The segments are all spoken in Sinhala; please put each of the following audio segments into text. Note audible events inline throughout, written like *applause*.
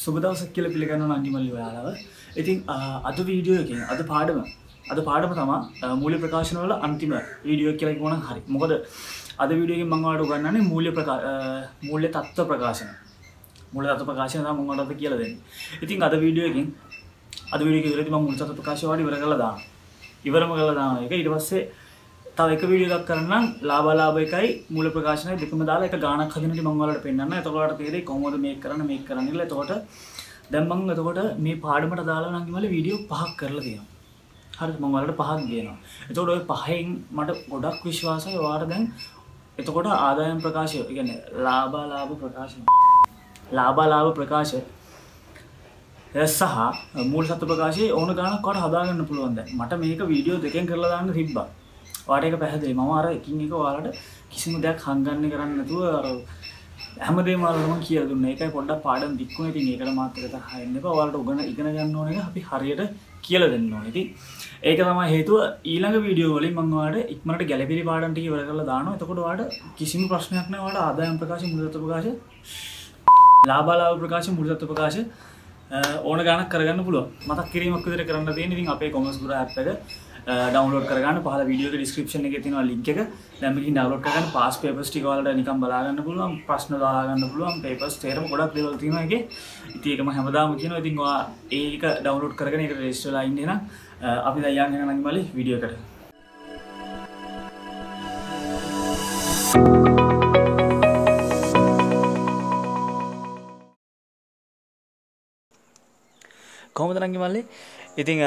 සුබදවසක් කියල පිළිගන්න අන්ටිමල්ලි ඔයාලව ඉතින් අද වීඩියෝ එකින් අද පාඩම අද පාඩම තමා මූල්‍ය ප්‍රකාශනවල අන්තිම වීඩියෝ කියලක් ඕන හරි මොකද අද වීඩියෝගෙන් මංවාඩු ගන්නන්නේ මූල්‍ය මූල්‍ය තත්ත්ව ප්‍රකාශන මුල තත්ව ප්‍රකාශන මුන්ට කියල දෙන්න ඉතින් අද වීඩියෝකින් අද විඩිය ගෙරති මුල් තත්ව ප්‍රකාශවාඩි වර කළදා ඉවරම කළදාන එක ඉට පස්සේ තව එක වීඩියෝ එකක් කරන්නම් ලාභලාභ එකයි මූල ප්‍රකාශනයි දෙකම දාලා එක ගානක් හදනට මම ඔයාලට පෙන්නන්න. එතකොට තේරෙයි කොහොමද මේක කරන්න මේක කරන්න කියලා. එතකොට දැන් මම එතකොට මේ පාඩමට දාලා නම් කිව්වල වීඩියෝ පහක් කරලා තියෙනවා. හරිද මම ඔයාලට පහක් ගේනවා. එතකොට ওই පහෙන් මට ගොඩක් විශ්වාසයි ඔයාලට දැන් එතකොට ආදායම් ප්‍රකාශය කියන්නේ ලාභලාභ ප්‍රකාශය. ලාභලාභ ප්‍රකාශය සහ මුල් සත ප්‍රකාශයේ ඕන ගානක් කොට හදාගන්න පුළුවන්ද මට මේක වීඩියෝ දෙකෙන් කරලා දාන්න තිබ්බා වාට එක පැහැදිලි මම අර එකින් එක ඔයාලට කිසිම දෙයක් හංගන්න කරන්න නැතුව අර හැමදේ මාලම කිය දුන්න එකයි පොඩ්ඩක් පාඩම් දික්කුණ ඉතින් ඒකට මාත්‍රක හයන්න එපා ඔයාලට උගන ඉගෙන ගන්න ඕන එක අපි හරියට කියලා දෙන්න ඕන ඉතින් ඒක තමයි හේතුව ඊළඟ වීඩියෝ වලින් මම ඔයාලට ඉක්මනට ගැළපෙලි පාඩම් ටික ඉවර කරලා දානවා එතකොට ඔයාලට කිසිම ප්‍රශ්නයක් නැහැ ඔයාලට ආදායම් ප්‍රකාශ මුදල් ප්‍රකාශ ලාබාලාව ප්‍රකාශ මුදල් ප්‍රකාශ ඕන ගානක් කරගන්න පුළුව මතක් කිරීමක් විදිර කරන්න තියෙන ඉතින් අපේ කොමස් ගුර ඇත්තක ඩවන්ලෝඩ කරගන්න පහල විඩියෝ ඩිස්ක්‍රපෂන එක තිනවා ලික් එක දැමකින් ඩවලෝඩ කරන්න පස් පේපස්ටි වලට නිකම් බලාගන්න පුළුවන් ප්‍රශ්න දාගන්න පුළුවන් පේපස් තේරම ගොඩක් දෙවල් තිීමගේ ඉතිඒකම හැමදාම කියන ඉතින්වා ඒක ඩවලෝඩ කරගන එක රේස්ටලයින්න්න අපි දයාගෙන නනිමලි විඩියෝ කරට කොහොමද නංගි මල්ලේ ඉතිං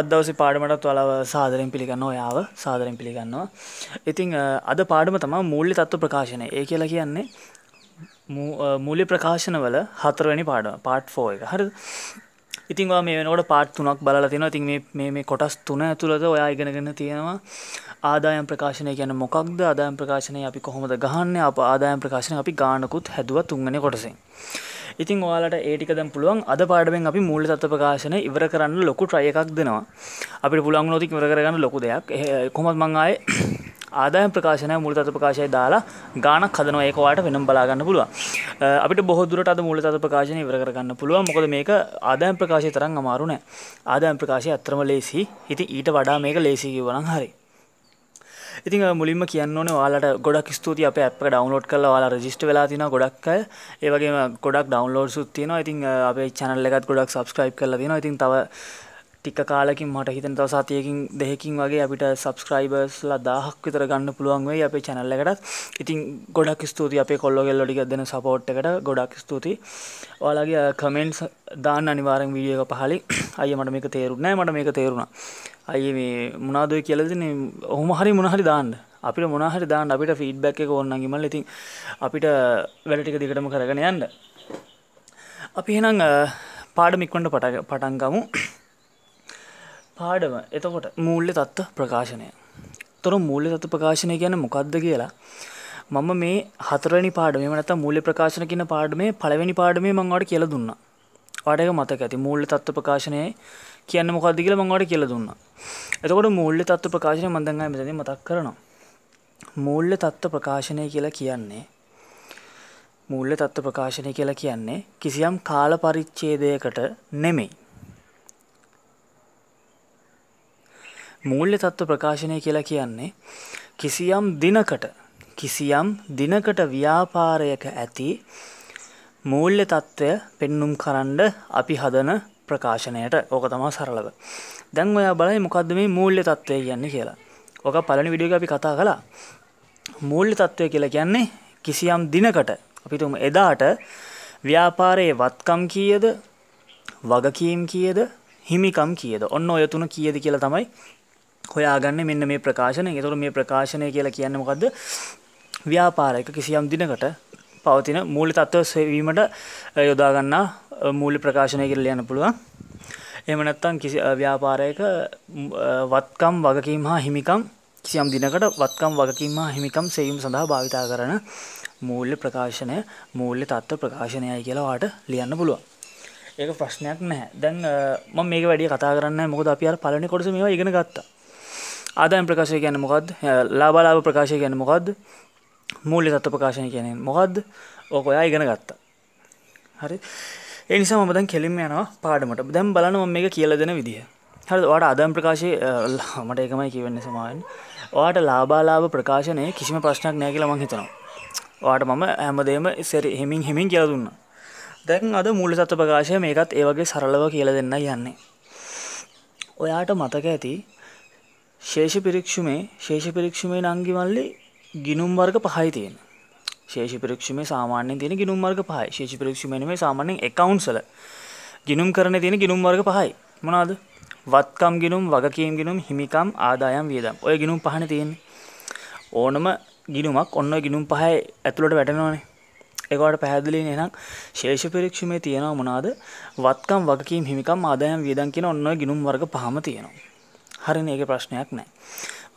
අදවසි පාඩමටත් වලව සාදරෙන් පිළිගන්න ඔයාව සාදරෙන් පිළිගන්නවා ඉතිං අද පාඩම තමා මූල්ලි තත්ව ප්‍රකාශනය ඒ කියලා කියන්නේ මූලි ප්‍රකාශනවල හතරවැනි පාඩම පාට් ෆෝ එක හරි ඉතින්වා මේ වෙනකොට පාට් තුනක් බලලා තියෙනවා ඉතින් මේ කොටස් තුන ඇතුළත ඔයා ඉගෙනගෙන තියෙනවා ආදායම් ප්‍රකාශනය කියන මොකක්ද ආදායම් ප්‍රකාශනය අපි කොහොමද ගහන්න අප ආදායම් ප්‍රකාශනය අපි ගානකුත් හැදුව තුන්ගනි කොටසින් ඉතින් ඔයාලට ඒටික දැම් පුළුවන් අද පාඩමෙන් අපි මූල තත්ව ප්‍රකාශන ඉවර කරන්න ලොකු ට්‍රය එකක් දෙනවා අපි පුළන් නොතික් ඉවර කරගන්න ලොකු දෙයක් කොමත් මංආය *coughs* ආදායම් ප්‍රකාශනය මුල තත්ව ප්‍රකාශය දාලා ගානක් හදනවා ඒකවාට වෙනම් බලාගන්න පුළුවන් අපිට බොහදුරට අද මුල තත්ව ප්‍රකාශන ඉවර කරගන්න පුළුවන් මොකද මේක ආදායම් ප්‍රකාශය තරම් අමාරු නෑ ආදායම් ප්‍රකාශය අත්‍රම ලේසි ඉතින් ඊට වඩා මේක ලේසි කිව්වනම් හරි ඉතින් මුලින්ම කියන්න ඕනේ ඔයාලට ගොඩක් ස්තුතියි අපේ app එක download කරලා ඔයාලා register වෙලා තිනවා ගොඩක් අය. ඒ වගේම ගොඩක් downloads උත් තියෙනවා. ඉතින් අපේ channel එකත් ගොඩක් subscribe කරලා තියෙනවා. ඉතින් තව ටික කාලකින් මට හිතන තව සතියකින් දෙහකින් වගේ අපිට සබස්ක්‍රයිබර්ස්ලා දාහක් විතර ගන්න පුළුවන් වෙයි අපේ channel එකටත්. ඉතින් ගොඩක් ස්තුතියි අපේ කොල්ලෝගෙල්ලෝ ටික දෙන support එකට ගොඩක් ස්තුතියි. ඔයාලගේ uh, comments දාන්න අනිවාර්යෙන් වීඩියෝ එක පහලින්. *coughs* අයියේ මට මේක තේරුන්නේ නැහැ මට මේක තේරුණා. අයියේ මේ මොනවද ඔය කියලා දෙන්නේ? ඔහොම හරි මොන හරි දාන්න. අපිට මොන හරි දාන්න අපිට feedback එක ඕන නම් ඉතින් අපිට වැඩ ටික දිගටම කරගෙන යන්න. අපි එහෙනම් uh, පාඩම ඉක්මනට පටන් ගමු. පාඩම එතකොට මූල්‍ය තත්ත්ව ප්‍රකාශනය තොර මූල්‍ය තත්ත්ව ප්‍රකාශනය ගැන මොකක්ද කියලා මම මේ හතරනි පාඩම මනත මූල්‍ය ප්‍රකාශන කියන පාඩමේ පළවෙනි පාඩමේ මංවට කියල දුන්න වඩක මතක ඇති මූල්‍ය තත්ත්ව ප්‍රකාශනය කියන්න මොකක්ද කියල මංවට කියල දුන්න එතකොට මූල්‍ය තත්ත්ව ප්‍රකාශනය මඳංගයි මෙතන මතක් කරනවා මූල්‍ය තත්ත්ව ප්‍රකාශනය කියලා කියන්නේ මූල්‍ය තත්ත්ව ප්‍රකාශනය කියලා කියන්නේ කිසියම් කාල පරිච්ඡේදයකට නෙමෙයි මූල්‍ය තත්ත්ව ප්‍රකාශනය කියලා කියන්නේ කිසියම් දිනකට කිසියම් දිනකට ව්‍යාපාරයක ඇති මූල්‍ය තත්ත්වය පෙන්눔 කරන්න අපි හදන ප්‍රකාශනයට ඕක තමයි සරලව. දැන් ඔයා බලයි මොකද්ද මේ මූල්‍ය තත්ත්වය කියන්නේ කියලා. ඕක පළවෙනි වීඩියෝ එක අපි කතා කළා. මූල්‍ය තත්ත්වය කියලා කියන්නේ කිසියම් දිනකට අපි තුමු එදාට ව්‍යාපාරයේ වත්කම් කීයද වගකීම් කීයද හිමිකම් කීයද ඔන්න ඔය තුන කීයද කියලා තමයි හොයාගන්න මෙන්න මේ ප්‍රකාශනය. ඒතකොට මේ ප්‍රකාශනය කියලා කියන්නේ මොකද්ද? ව්‍යාපාරයක කිසියම් දිනකට පවතින මූල්‍ය තත්ත්ව සෙවීමට යොදා ගන්නා මූල්‍ය ප්‍රකාශනය කියලා ලියන්න පුළුවන්. එහෙම නැත්නම් කිසි ව්‍යාපාරයක වත්කම් වගකීම් හා හිමිකම් කිසියම් දිනකට වත්කම් වගකීම් හා හිමිකම් සෙවීම සඳහා භාවිතා කරන මූල්‍ය ප්‍රකාශනය මූල්‍ය තත්ත්ව ප්‍රකාශනයයි කියලා වාට ලියන්න පුළුවන්. ඒක ප්‍රශ්නයක් නැහැ. දැන් මම මේක වැඩි කතා කරන්නේ නැහැ. මොකද අපි අර පළවෙනි කොටස මේවා ඉගෙන ගත්තා. ආදායම් ප්‍රකාශය කියන්නේ මොකද්ද? ලාභාලාභ ප්‍රකාශය කියන්නේ මොකද්ද? මූල්‍ය තත්ත්ව ප්‍රකාශය කියන්නේ මොකද්ද? ඕක ඔයා ඉගෙන ගත්තා. හරි. ඒ නිසා මම දැන් කෙලින්ම යනවා පාඩමට. දැන් බලන්න මම මේක කියලා දෙන විදිය. හරිද? ඔයාලට ආදායම් ප්‍රකාශය මට ඒකමයි කියවෙන්නේ සමාවෙන්න. ඔයාට ලාභාලාභ ප්‍රකාශනයේ කිසිම ප්‍රශ්නයක් නැහැ කියලා මම හිතනවා. ඔයාට මම හැමදේම සෙරි හිමින් හිමින් කියලා දුන්නා. දැන් අද මූල සත්ව ප්‍රකාශය මේකත් ඒ වගේ සරලව කියලා දෙන්න යන්නේ. ඔයාට මතක ඇති ශේෂ පිරික්ෂුමේ ශේෂ පිරික්ෂුමේ නංගිමල්ලි ගිනුම් වර්ග පහයි තියෙන ශේෂ පිරික්ෂුමේ සාමාන්‍යෙන් තියෙන ගිනුම් වර්ග පහයි ශේෂ පිරික්ෂුමේ සාමාන්‍යෙන් එකවුන්සල ගිනුම් කරන තියෙන ගිනුම් වර්ග පහයි මොනවාද වත්කම් ගිනුම් වගකීම් ගිනුම් හිමිකම් ආදායම් වියදම් ඔය ගිනුම් පහන තියෙන ඕනම ගිනුමක් ඔන්න ගිනුම් පහයි ඇතුළට වැටෙනවානේ ඒකට පැහැදිලි නේනම් ශේෂ පිරික්ෂුමේ තියෙනවා මොනවාද වත්කම් වගකීම් හිමිකම් ආදායම් වියදම් කියන ඔන්න ගිනුම් වර්ග පහම තියෙනවා හරින ඒක ප්‍රශ්නයක් නෑ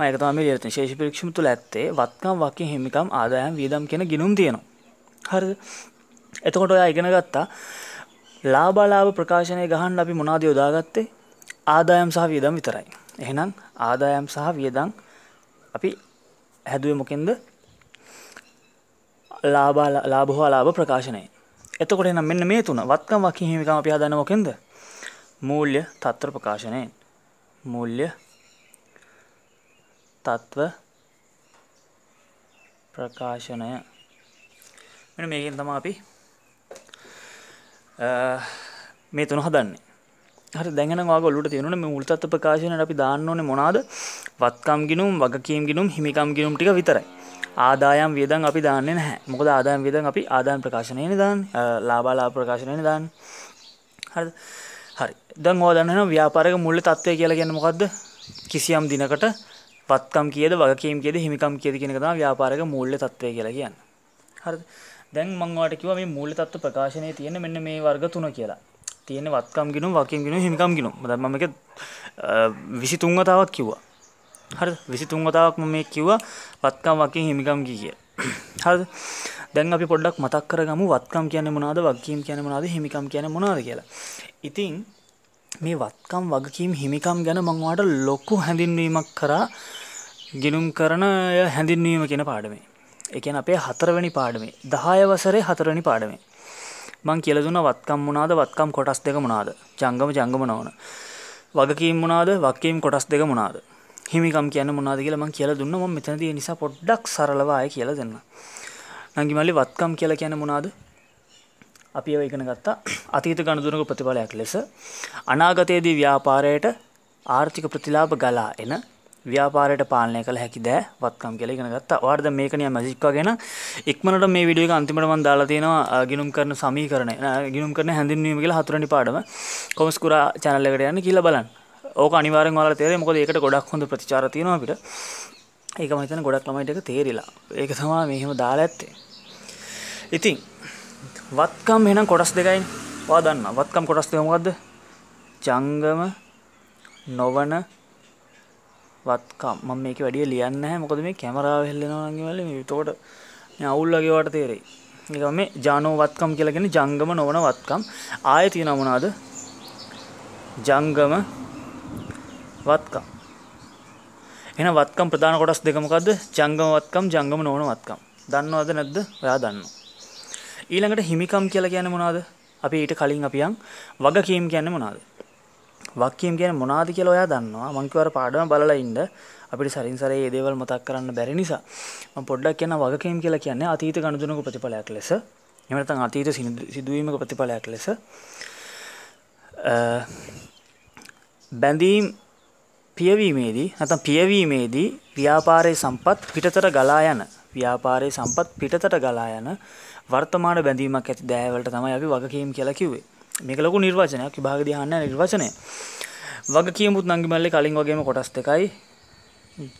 මයක තම ලියත ශේෂ පිරක්ෂම තුළ ඇත්තේ වත්කම් වකින් හිමිකම් ආදායම් වියදම් කියෙන ගිනුම් තියෙනවා හරි එතකොට ඔයා ඉගෙන ගත්තා ලාබාලාභ ප්‍රකාශනය ගහන් අපි මොනාද යොදාගත්තේ ආදායම් සහ වියදම් විතරයි එහෙනම් ආදායම් සහ වියදම් අපි හැදුවේ මොකෙන්ද ලාබාල ලාබහෝ ලාභ ප්‍රකාශනය එතකොට නම් මෙන්න මේ තුන වත්කම් වකින් හිමිකම අපි හදන්න මොකෙන්ද මූල්‍ය තත්ත්‍ර ප්‍රකාශනයෙන් මුල්‍ය තත්ත්ව ප්‍රකාශනය මෙන්න මේකෙන් තමයි අපි මේ තුන හදන්නේ. හරි දැන් නම් ඔයාලගේ ඔළුවට තියෙනුනේ මේ මුල් තත්ත්ව ප්‍රකාශනයට අපි දාන්න ඕනේ මොනවාද? වත්කම් ගිණුම්, වගකීම් ගිණුම්, හිමිකම් ගිණුම් ටික විතරයි. ආදායම් වියදම් අපි දාන්නේ නැහැ. මොකද ආදායම් වියදම් අපි ආදායම් ප්‍රකාශනයේනේ දාන්නේ. ලාභාලාභ ප්‍රකාශනයේනේ දාන්නේ. හරිද? හරි දැන් ඔයා දන්නවා ව්‍යාපාරික මුල්‍ය තත්ත්වය කියලා කියන්නේ මොකද්ද? කිසියම් දිනකට වත්කම් කියද වගකීම් කියද හිමිකම් කියද කියන එක තමයි ව්‍යාපාරික මූල්‍ය තත්ත්වය කියලා කියන්නේ. හරිද? දැන් මම ඔයාලට කිව්වා මේ මූල්‍ය තත්ත්ව ප්‍රකාශනයේ තියෙන මෙන්න මේ වර්ග තුන කියලා. තියෙන වත්කම් ගිණුම්, වගකීම් ගිණුම්, හිමිකම් ගිණුම්. දැන් මම ඒක 23 වතාවක් කිව්වා. හරිද? 23 වතාවක් මම මේක කිව්වා වත්කම් වගකීම් හිමිකම් කිය. හරිද? දැන් අපි පොඩ්ඩක් මතක් කරගමු වත්කම් කියන්නේ මොනවද, වගකීම් කියන්නේ මොනවද, හිමිකම් කියන්නේ මොනවද කියලා. ඉතින් මේ වත්කම් වගකීම් හිමිකම් ගැන මං ඔයාලට ලොකු හැඳින්වීමක් කරා ගිනුම් කරන හැඳින්වීම කියන පාඩමේ. ඒ කියන්නේ අපේ හතරවෙනි පාඩමේ 10 වසරේ හතරවෙනි පාඩමේ. මං කියලා දුන්නා වත්කම් මොනවාද වත්කම් කොටස් දෙක මොනවාද? ජංගම ජංගම නවන. වගකීම් මොනවාද? වගකීම් කොටස් දෙක මොනවාද? හිමිකම් කියන්නේ මොනවාද කියලා මං කියලා දුන්නා. මම මෙතනදී ඒ නිසා පොඩ්ඩක් සරලව ආයෙ කියලා දෙන්න. නංගි මල්ලි වත්කම් කියලා කියන්නේ මොනවාද? අපි ඒව ඉගෙන ගත්තා අතීත ගණදුනක ප්‍රතිඵලයක් ලෙස අනාගතයේදී ව්‍යාපාරයට ආර්ථික ප්‍රතිලාභ ගලා එන ව්‍යාපාරයට පාලනය කළ හැකි දෑ වත්කම් කියලා ඉගෙන ගත්තා. ඔයාලට මේක නිකන් මැජික් වගේ නම් ඉක්මනට මේ වීඩියෝ එක අන්තිමට මම දාලා තියෙනවා ගිණුම් කරන සමීකරණය ගිණුම් කරන හැඳින්වීම කියලා හතරවෙනි පාඩම කොමස්කුරා channel එකට යන්න කියලා බලන්න. ඕක අනිවාර්යෙන් ඔයාලට තේරෙයි මොකද ඒකට ගොඩක් හොඳ ප්‍රතිචාර තියෙනවා අපිට. ඒක මම හිතන්නේ ගොඩක් ළමයිට ඒක තේරිලා. ඒක තමයි මෙහෙම දාලා ඇත්තේ. ඉතින් වත්කම් එහෙනම් කොටස් දෙකයි ඔයා දන්න වත්කම් කොටස් දෙක මොකද්ද ජංගම නොවන වත්කම් මම මේක වැඩිය ලියන්නේ නැහැ මොකද මේ කැමරාව හෙල්ලෙනවා නම් ඉවල මේ එතකොට මේ අවුල් වගේ වට තේරෙයි මේක මේ ජානෝ වත්කම් කියලා කියන්නේ ජංගම නොවන වත්කම් ආයේ තියෙනවා මොනවාද ජංගම වත්කම් එහෙනම් වත්කම් ප්‍රධාන කොටස් දෙක මොකද්ද ජංගම වත්කම් ජංගම නොවන වත්කම් දන්නවද නැද්ද ඔයා දන්නවා ඊළඟට හිමිකම් කියලා කියන්නේ මොනවද? අපි ඊට කලින් අපියන් වගකීම් කියන්නේ මොනවද? වගකීම් කියන්නේ මොනවද කියලා ඔයා දන්නවා. මං කිව්වාර පාඩම බලලා ඉන්න අපිට සරින් සරේ මේ දේවල් මතක් කරන්න බැරි නිසා මම පොඩ්ඩක් කියන වගකීම් කියලා කියන්නේ අතීත ගනුදෙනුක ප්‍රතිඵලයක් ලෙස. එහෙම නැත්නම් අතීත සිදුවීමක ප්‍රතිඵලයක් ලෙස බැඳීම් පියවීමේදී නැත්නම් පියවීමේදී ව්‍යාපාරයේ සම්පත් පිටතට ගලා යන ව්‍යාපාරයේ සම්පත් පිටතට ගලා යන වර්තමාන බැඳීමක් ඇති දෑවලට තමයි අපි වගකීම් කියලා කිව්වේ මේක ලොකු නිර්වචනයක් විභාග දිහාන්න නිර්වචනය වගකීමුත් නංගිමල්ලි කලින් වගේම කොටස් දෙකයි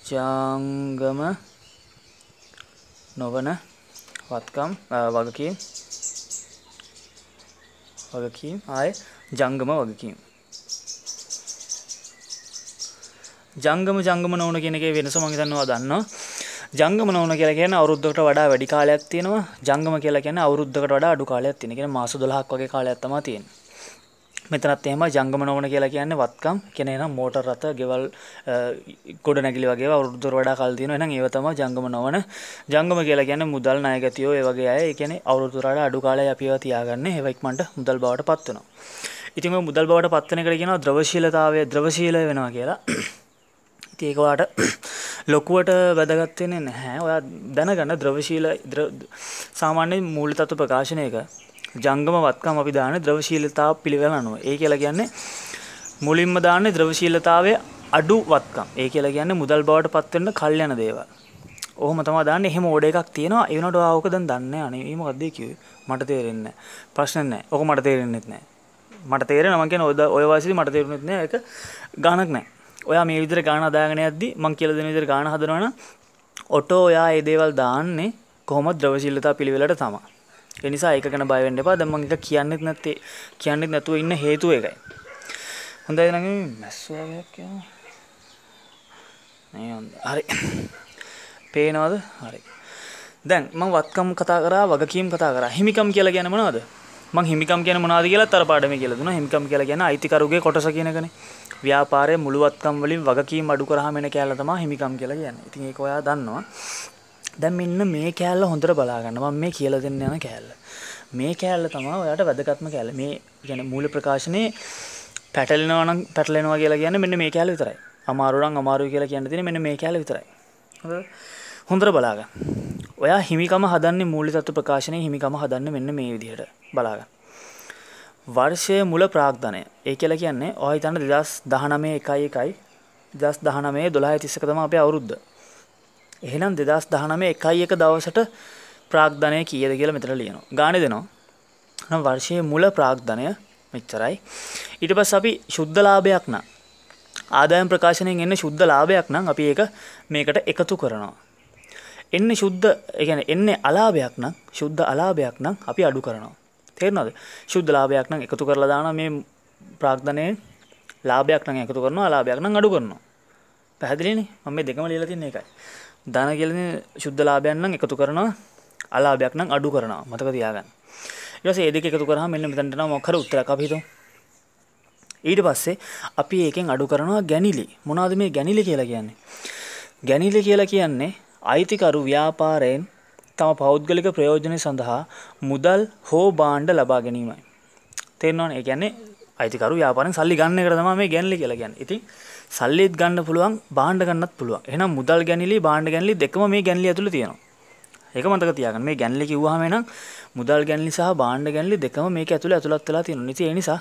ජංගම නොවන වත්කම් වගකීම් වගකීම් ආය ජංගම වගකීම් ජංගම ජංගම නොවන කෙනෙගේ වෙනස මහිතන්නවා දන්නවා ජංගම නෝන කියලා කියන්නේ අවුරුද්දකට වඩා වැඩි කාලයක් තියෙනවා. ජංගම කියලා කියන්නේ අවුරුද්දකට වඩා අඩු කාලයක් තියෙන. කියන්නේ මාස 12ක් වගේ කාලයක් තමයි තියෙන්නේ. මෙතනත් එහෙම ජංගම නෝන කියලා කියන්නේ වත්කම් කියන එනම් මෝටර රථ, ගෙවල් ගොඩ නැගිලි වගේ අවුරුද්දකට වඩා කාල තියෙනවා. එහෙනම් ඒව තමයි ජංගම නෝන. ජංගම කියලා කියන්නේ මුදල් ණයගතියෝ ඒ වගේ අය. ඒ කියන්නේ අවුරුද්දකට වඩා අඩු කාලයක් අපි ඒවා තියාගන්නේ. ඒව ඉක්මනට මුදල් බවට පත් වෙනවා. ඉතින් ඔය මුදල් බවට පත් වෙන එකට කියනවා ද්‍රවශීලතාවය, ද්‍රවශීලය වෙනවා කියලා. ඒකවාට *clears throat* ලොකුවට වැදගත්වෙන නැහැ ඔයා දැනගන්න ද්‍රවශීල සාමාන්‍ය මූලි තත්තු ප්‍රකාශනයක ජංගම වත්කම් අපි දාන ද්‍රවශීලතාව පිළිවෙල අනුව ඒ කියලා කියන්නේ මුලින්ම දාන්නේ ද්‍රවශීලතාවේ අඩු වත්කම් ඒ කියලා කියන්නේ මුදල් බවට පත්වෙන්න කල් යන දේවල් ඕහම තමා දාන්න එහෙම ඕඩ එකක් තියෙනවා ඒනට ආවක දැන් දන්න අනේ මොකක්ද කිව්වේ මට තේරෙන්න ප්‍රශ්න නැහැ ඕක මට තේරෙන්නෙත් නැහැ මට තේරෙනවා කියන ඔය ඔය වාසියේ මට තේරුණෙත් නැහැ ඒක ගානක් නැහැ ඔයා මේ විදිර ගාන අදාගෙන ඇද්දි මං කියල දෙන විදිර ගාන හදනවන ඔටෝ ඔයා ඒ දේවල් දාන්නේ කොහොම ද්‍රවශීලතා පිළිවෙලට තමා එනිසා ඒක ගැන බය වෙන්න එපා දැන් මම එක කියන්නෙත් නැත්තේ කියන්නෙත් නැතුව ඉන්න හේතුව ඒකයි හොඳයි නංගි මැස්සෝ වගේක් කියනවා නේ හරි පේනවද හරි දැන් මම වත්කම් කතා කරා වගකීම් කතා කරා හිමිකම් කියලා කියන්නේ මොනවද මං හිමිකම් කියන මොනාද කියලා තර පාඩම කියලා දුන්නා හිමිකම් කියලා කියන්නේ අයිතිකරුගේ කොටස කියන එකනේ ව්‍යාපාරයේ මුළුවත්කම් වලින් වගකීම් අඩු කරාම එන කෑල්ල තමයි හිමිකම් කියලා කියන්නේ ඉතින් ඒක ඔයා දන්නවා දැන් මෙන්න මේ කෑල්ල හොඳට බලා ගන්න මම මේ කියලා දෙන්න යන කෑල්ල මේ කෑල්ල තමයි ඔයාට වැදගත්ම කෑල්ල මේ කියන්නේ මූල ප්‍රකාශනයේ පැටලෙනවා නම් පැටලෙනවා කියලා කියන්නේ මෙන්න මේ කෑල්ල විතරයි අමාරු නම් අමාරුයි කියලා කියන්න තියෙන්නේ මෙන්න මේ කෑල්ල විතරයි හොඳට බලාගන්න ඔයා හිමිකම හදන්නේ මූලි තත්තු ප්‍රකාශනය හිමිකම හදන්න මෙන්න මේ විදිහට බලාගන්න. වර්ෂය මුල ප්‍රාග්ධනය ඒ කියල කියන්නේ ඔහිතන්න දෙදස් දහනමේ එකයි එකයි දස් දහනමේ දොලා තිස්සකතම අප අවුරුද්ධ. එහෙනම් දෙදස් දහනමේ එකයි එක දවසට ප්‍රාග්ධනය කියද කියලා මෙතර ලියනවා ගාන දෙනවා නම් වර්ෂය මුල ප්‍රාග්ධනය මෙච්චරයි. ඊට පස් අපි ශුද්ධලාභයක් නම් ආදායම් ප්‍රකාශනයෙන් එන්න ශුද්ධ ලාභයක් නම් අපි ඒක මේකට එකතු කරනවා එන්නේ ශුද්ධ එකන එන්නේ අලාභයක් නම් ශුද්ධ අලාභයක් නම් අපි අඩු කරනවා තේරනද ශුද්ධ ලාභයක් නම් එකතු කරලා දාන මේ ප්‍රාග්ධනය ලාභයක් නම් එකතු කරනවා අලාභයක් නම් අඩු කරනවා පැහැදිලිනේ මම මේ දෙකම ලියලා තින්නේ එකයි ධන කියන්නේ ශුද්ධ ලාභයක් නම් එකතු කරනවා අලාභයක් නම් අඩු කරනවා මතක තියාගන්න ඊට පස්සේ මේ දෙක එකතු කරාම මෙන්න මෙතනට නම් මොකක් හරි උත්තරයක් අපි හිතමු ඊට පස්සේ අපි ඒකෙන් අඩු කරනවා ගැනිලි මොනවද මේ ගැනිලි කියලා කියන්නේ ගැනිලි කියලා කියන්නේ අයිතිකරු ව්‍යාපාරයෙන් තම පෞද්ගලික ප්‍රයෝජනය සඳහා මුදල් හෝ බාණ්ඩ ලබා ගැනීමයි. තෙරනවන එකන්නේ අයිතිකරු ්‍යාපන සල්ලි ගන්න කරතම මේ ගැන්ලි කියලා ගැන් ඉති සල්ලිත් ගන්න පුළුවන් බාණ්ඩ ගන්නත් පුළුව එන මුදල් ගැනිලි බාණ්ඩ ගැන්ලි දෙකම මේ ගැන්ලි ඇතුළ තියෙනවා එක මතක තියගන්න මේ ගැන්ලි කිව්වාමනම් මුදල් ගැන්ලි සහ බාණ්ඩ ගැන්ලි දෙකම මේ ඇතුළ ඇතුළත් වෙලා තියෙන නිති නිසා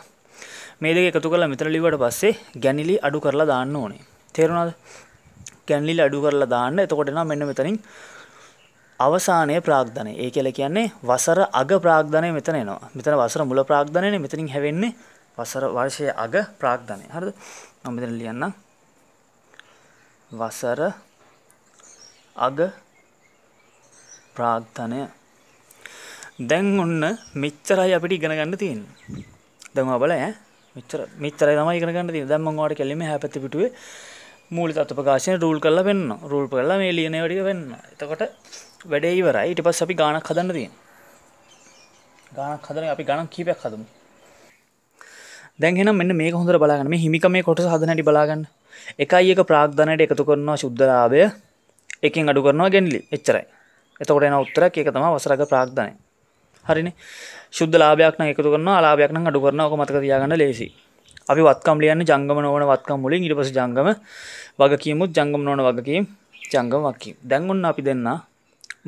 මේ දෙක එකතු කලා මිතරලිවට පස්සේ ගැනිලි අඩු කරලා දාන්න ඕනේ තේරුණාද කැන්ලිල් අඩු කරලා දාන්න එතකොට නම් මෙන්න මෙතනින් අවසානය ප්‍රාග්ධනය ඒ කියල කියන්නේ වසර අග ප්‍රාග්ධනය මෙතන එනවා මෙතන වසර මුල ප්‍රාග්ධනයන මෙතනින් හැවෙන්නේ වසර වර්ෂය අග ප්‍රාග්ධනය හරද නොමතන ලියන්න වසර අග ප්‍රාග්ධනය දැන් ඔන්න මෙච්චරයි අපිට ඉගෙනගන්න තියෙන් දැම බල මෙච්චර මෙච්චරයි තමයි ඉගෙනගන්න තිය දැම්මවාට කෙලීම හැපැති පිටුවේ මූලි තත්ව ප්‍රකාශය රූල් කරලා වෙන්න රූල් කරලා මේ ලියන වැඩික වෙන්න එතකොට වැඩේ ඉවරයි ඊට පස්සේ අපි ගානක් හදන්න තියෙනවා ගානක් හදන අපි ගණන් කීපයක් හදමු දැන් එහෙනම් මෙන්න මේක හොඳට බලාගන්න මේ හිමිකම මේ කොටස හදන හැටි බලාගන්න එකයි එක ප්‍රාග්ධනයට එකතු කරනවා ශුද්ධලාභය එකෙන් අඩු කරනවා ගෙන්ලි එච්චරයි එතකොට එන උත්තරයක් ඒක තමයි වසරක ප්‍රාග්ධනය හරිනේ ශුද්ධ ලාභයක් නම් එකතු කරනවා අලාභයක් නම් අඩු කරනවා ඔක මතක තියාගන්න ලේසියි අපි වත්කම් ලියන්න ජංගම නොවන වත්කම් මුලින් ඉට පස ජංගම වගකීමුත් ජංගම නොන වගකීම් ජංගම වකි දැන්ගොන්න අපි දෙන්න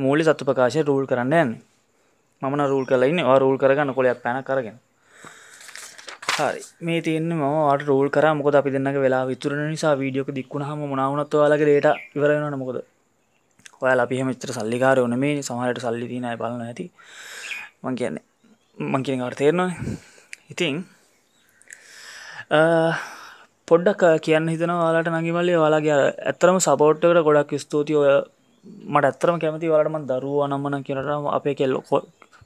මූලි සත්තු ප්‍රකාශය රූල් කරන්න යන්න මන රූල් කලයින්න රූල් කරගන්න කොලයක් පැන කරගෙන හරි මේ තියන්න මට රෝල් කර මොකද අපි දෙන්න වෙලා විතුර නිසා වීඩියෝක දික්ුණ හම මනාවනත් යාලගේ ඩේට ඉවරෙන මොකද ඔය අපිහම චත්‍ර සල්ලිකාර ඕන මේ සමහට සල්ලි තිනය බලන ඇති මං කියන්නේ මං කියන අර්තේරනවා ඉතින් පොඩ්ඩක් කියන්න හිතන වාලට නගිමල්ලේ වාලාගේ ඇත්තරම සපෝට්කට ගොඩක් ස්තුති ඔය මට ඇත්තරම කැමති වලටම දරුව අනම්මන කියනටම අපේ කෙල්ල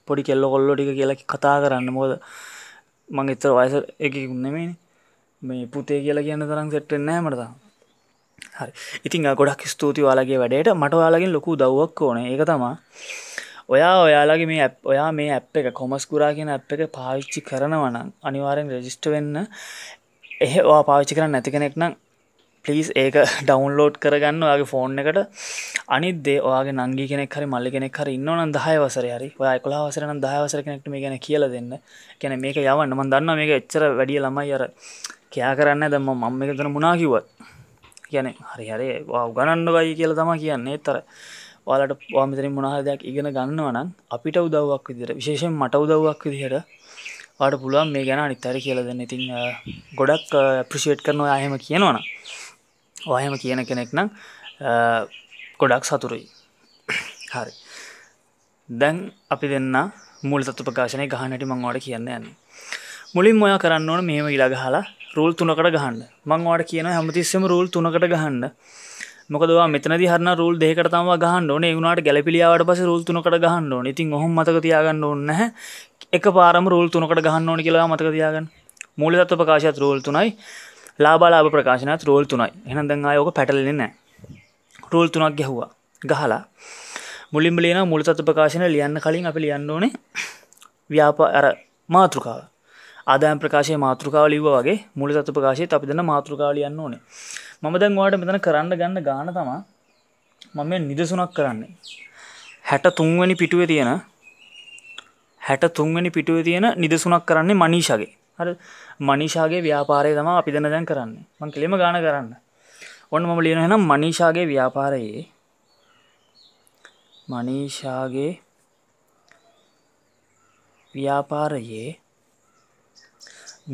පොඩි කෙල්ලො කොල්ලො ටික කියලකි කතා කරන්න මොද මං එත්තර වයස එකකුන්නෙමේ මේ පුතේ කියලා කියන්න තරම් සෙට්ටෙන්නෑ මටතා හරි ඉතිං ගොඩක් ස්තුති වාලගේ වැඩට මට වාලගෙන් ලොකු දව්වක් ඕන ඒ තමා ඔයා ඔයාලගේ මේ ඔයා මේ ඇප් එක කොමස්කුරා කියෙන ඇප් එක පාවිච්චි කරනවනම් අනිවාරෙන් රෙජිස්ට වෙන්න එහවා පාවිච්චි කරන්න නැති කෙනෙක් නම් පලිස් ඒක ඩවන්ලෝඩ් *laughs* කරගන්න ඔයාගේ ෆෝන් එකට අනිදේ ඔයාගේ නංගි කෙනෙක් හරි මල්ලි කෙනෙක් හරි ඉන්නවන දහය වසර හරි ඔයා කොලා වසරන දහවසර කෙනෙක්ට මේ ගැන කියල දෙන්න කැන මේක යවන්න මන් දන්න මේක එච්චර වැඩිය ළමයි අර කයා කරන්න දම මම්ම එක දන මුණකිවත් කියන හරි හරි වා උගණන්න ගයි කියල තම කියන්නේ තර ඔයාලට පාමිතරින් මොනහර දෙයක් ඉගෙන ගන්නවනම් අපිට උදව්වක් විදිර විශේෂෙන් මට උදව්වක් විදිහට වාට පුළුවන් මේ ගැන අනිත්තර කියලදන්න ඉතිං ගොඩක් ප්‍රිසිේට් කරනවා අහෙම කියනවන ඔහෙම කියන කෙනෙක් නම් ගොඩක් සතුරුයි හරි දැන් අපි දෙන්න මුල් තත්තු ප්‍රකාශනය ගහනට මංවාට කියන්න යන්න මුලින් මොයා කරන්න ඕන මෙහම ඉලා ගහලා රූල් තුනකට ගහන්න මංවාට කියන හැමතිස්සම රූල් තුනකට ගහන්න මොකදවා මෙතනද හරන රූල් දෙකටතම ගහන්න ඕනේ වුණට ගැලපිලියාවට පස රූල් තුනකට ගහන්න ඕන ඉතින් ඔහොම මතක තියාගන්න ඕන්න එක පාරම රූල් තුනකට ගහන්න ඕන කියලා මතක තියාගන්න මූලිතත්ව ප්‍රකාශයත් රූල් තුනයි ලාබාලාභ ප්‍රකාශනත් රෝල් තුනයි එහනදං ආයෝක පැටලෙන නෑ රූල් තුනක් ගැහ්වා ගහලා මුලින් බලන මුලිතත්ව ප්‍රකාශන ලියන්න කලින් අපි ලියන්න ඕනේ ව්‍යාපා අර මාතෘකාව ආදායම් ප්‍රකාශය මාතෘකාව ලිව්ව වගේ මුල තත්ව ප්‍රකාශයත් අපි දන්න මාතෘකාව ලියන්න ඕනේ. මම දැන් ඔයාලට මෙතන කරන්න ගන්න ගාන තමයි මම මේ නිදසුනක් කරන්නේ. 63 වෙනි පිටුවේ තියෙන 63 වෙනි පිටුවේ තියෙන නිදසුනක් කරන්නේ මනීෂාගේ. හරි මනීෂාගේ ව්‍යාපාරය තමයි අපි දැන් දැන් කරන්නේ. මම කෙලිම ගාන කරන්න. ඔන්න මම ලියනවා එහෙනම් මනීෂාගේ ව්‍යාපාරයේ මනීෂාගේ ව්‍යාපාරයේ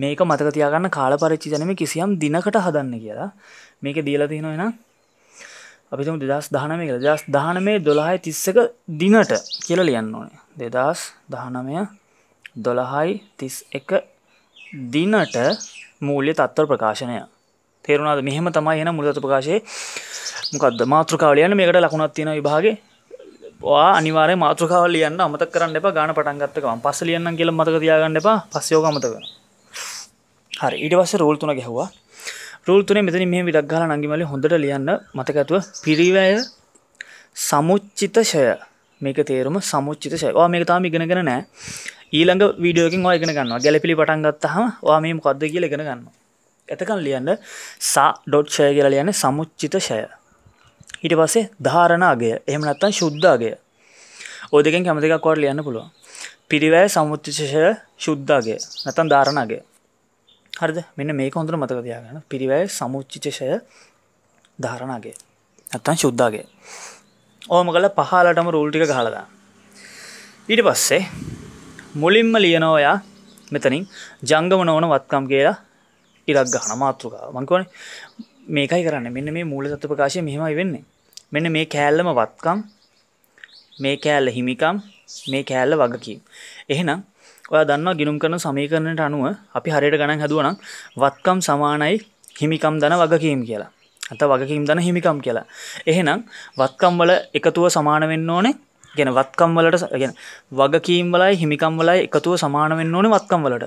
මේක මතක තියාගන්න කාල පරිච්චිතනම කිසියම් දිනකට හදන්න කියලා මේක දීලා තියෙනවා එනම් අපිතුම දෙදස් දහනමය කියලා දස් දහනමේ දොළහයි තිස්සක දිනට කියල ලියන්න ඕනේ දෙදස් දහනමය දොළහයි තිස් එක දිනට මූල්‍ය තත්වර ප්‍රකාශනය තේරුණාද මෙහෙම තමයි එන මුලත ප්‍රකාශයේ මොකක්ද මාතෘකාවලයන්න මේකට ලකුණත් තියෙන විභාගේ අනිවාර මාතෘකාවලියන්න අමත කරන්න එප ගාන පටන්ගත්තකම පස්ස ලියන්න කියල මතක තියාගන්න එපා පස්සයෝගමතකන හරි ඊටවස රෝල් තුන ගැහවා රෝල් තුනේ මෙතන මෙහම විඩක් ගාල නංගිමලි හොඳට ලියන්න මතකඇතුව පිරිවැය සමුච්චිතශය මේක තේරුම සමුච්චිතශය වා මේක තාම ඉගෙනගෙන නෑ ඊළඟ වීඩියෝකින් වා ඉගෙන ගන්නවා ගැලපිලි පටන් ගත්තහම වා මේ මොකක්ද කියල ඉගෙන ගන්නවා එතකන් ලියන්න සා ඩොට්ෂය කියල ලියන්න සමුච්චිතශය ඊට පස්සේ ධාරණාගේ එහම නත්තන් ශුද්ධාගේ ඕ දෙකෙන් කැමතිකක් කොට ලියන්න පුළුවන් පිරිවැය සමුච්චිතශය ශුද්ධාගේ නැතන් ධාරණාගේ හරිද මෙන්න මේ කොඳර මතක තියාගන්න පිරිවැය සමුච්චිචෂය ධාරණගේ ඇත්තන් ශුද්ධගේ ඕම කල පහලටම රූල්ටික හලදා ඊට පස්සේ මුලින්ම ලියනෝයා මෙතනින් ජංගම නොවන වත්කම් කියලා ඉරක් ගහන මාතෘකා මංකවන මේකයි කරන්න මෙන්න මේ මූල සත්ව ප්‍රකාශය මෙහෙමයි වෙන්නේ මෙන්න මේ කෑල්ලම වත්කම් මේ කෑල්ල හිමිකම් මේ කෑල්ල වගකීම් එහෙනම් ඔය දන්නවා ගිනුම් කරන සමීකරණයට අනුව අපි හරියට ගණන් හැදුවනම් වත්කම් සමානයි හිමිකම් දන වගකීම් කියලා අත වගකීම් දන හිමිකම් කියලා එහෙනම් වත්කම් වල එකතුව සමාන වෙන්න ඕනේ ගැන වත්කම් වලට ගැන වගකීම් වලයි හිමිකම් වලයි එකතුව සමාන වෙන්න ඕනේ වත්කම් වලට